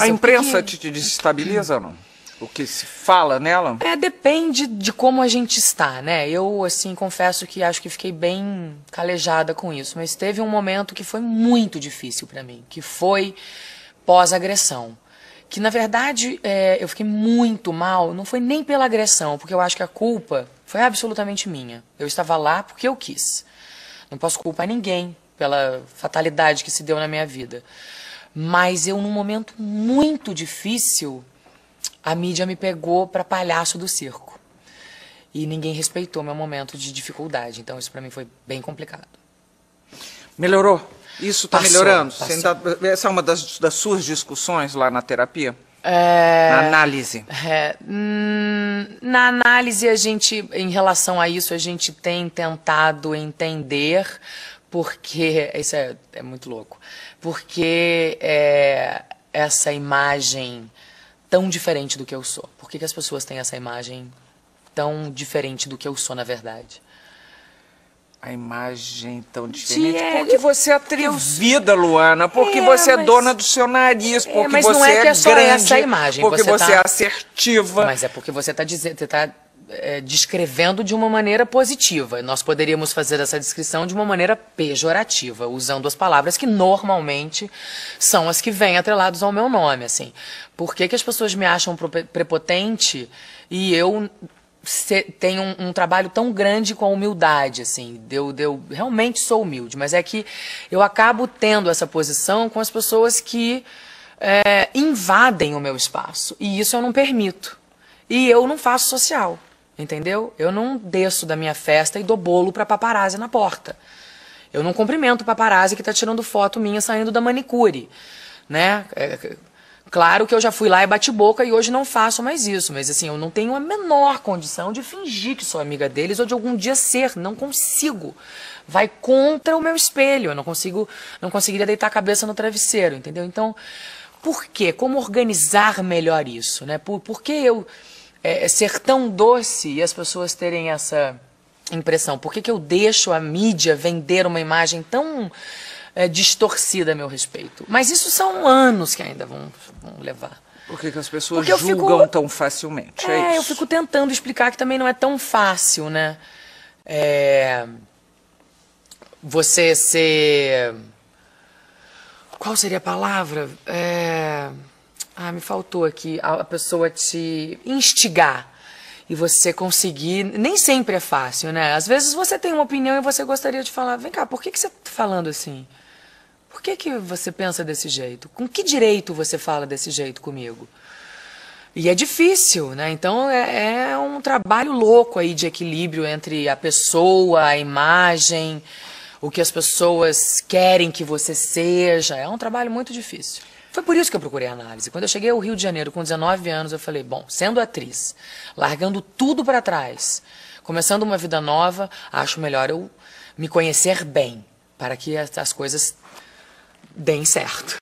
A imprensa que... te desestabiliza ou não? O que se fala nela? É, depende de como a gente está, né? Eu, assim, confesso que acho que fiquei bem calejada com isso, mas teve um momento que foi muito difícil para mim, que foi pós-agressão. Que, na verdade, é, eu fiquei muito mal, não foi nem pela agressão, porque eu acho que a culpa foi absolutamente minha. Eu estava lá porque eu quis. Não posso culpar ninguém pela fatalidade que se deu na minha vida. Mas eu, num momento muito difícil, a mídia me pegou para palhaço do circo. E ninguém respeitou meu momento de dificuldade. Então isso para mim foi bem complicado. Melhorou? Isso está melhorando? Passou. essa é uma das, das, suas discussões lá na terapia? É... Na análise? É... Hum, na análise, a gente, em relação a isso, a gente tem tentado entender porque isso é, é muito louco, porque é, essa imagem tão diferente do que eu sou. Por que, que as pessoas têm essa imagem tão diferente do que eu sou na verdade? a imagem tão diferente. É, porque você é atrevida, Luana. Porque é, você é mas... dona do seu nariz. É, porque é, mas você não é, que é, é só grande. Essa imagem. Porque você, você tá... é assertiva. Mas é porque você está dizendo, tá, tá é, descrevendo de uma maneira positiva. Nós poderíamos fazer essa descrição de uma maneira pejorativa, usando as palavras que normalmente são as que vêm atreladas ao meu nome, assim. Por que, que as pessoas me acham prepotente e eu tenho um, um, trabalho tão grande com a humildade, assim, eu realmente sou humilde, mas é que eu acabo tendo essa posição com as pessoas que é, invadem o meu espaço, e isso eu não permito, e eu não faço social. Entendeu? Eu não desço da minha festa e dou bolo pra paparazzi na porta. Eu não cumprimento o paparazzi que tá tirando foto minha saindo da manicure. Né? É, é, claro que eu já fui lá e bati boca e hoje não faço mais isso, mas assim, eu não tenho a menor condição de fingir que sou amiga deles ou de algum dia ser, não consigo. Vai contra o meu espelho, eu não consigo, não conseguiria deitar a cabeça no travesseiro, entendeu? Então, por quê? Como organizar melhor isso, né? Por, por que eu é, é, ser tão doce e as pessoas terem essa impressão? Por que, que eu deixo a mídia vender uma imagem tão é, distorcida a meu respeito? Mas isso são anos que ainda vão, vão levar. Por que, que as pessoas Porque julgam fico, tão facilmente? É, é eu fico tentando explicar que também não é tão fácil, né? É, você ser. Qual seria a palavra? É ah, me faltou aqui a pessoa te instigar e você conseguir. Nem sempre é fácil, né? Às vezes você tem uma opinião e você gostaria de falar: vem cá, por que, que você está falando assim? Por que, que você pensa desse jeito? Com que direito você fala desse jeito comigo? E é difícil, né? Então é, é um trabalho louco aí de equilíbrio entre a pessoa, a imagem, o que as pessoas querem que você seja. É um trabalho muito difícil. Foi por isso que eu procurei análise. Quando eu cheguei ao Rio de Janeiro com 19 anos, eu falei: bom, sendo atriz, largando tudo para trás, começando uma vida nova, acho melhor eu me conhecer bem, para que as coisas deem certo.